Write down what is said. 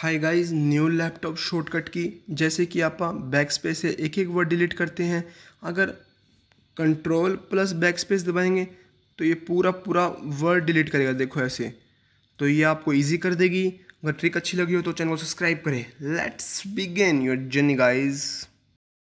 हाय guys new laptop shortcut की जैसे कि आप बैक स्पेस से एक एक वर्ड डिलीट करते हैं अगर कंट्रोल प्लस बैक स्पेस दबाएंगे तो ये पूरा पूरा वर्ड डिलीट करेगा देखो ऐसे तो ये आपको इजी कर देगी अगर ट्रिक अच्छी लगी हो तो चैनल को सब्सक्राइब करें let's begin your journey guys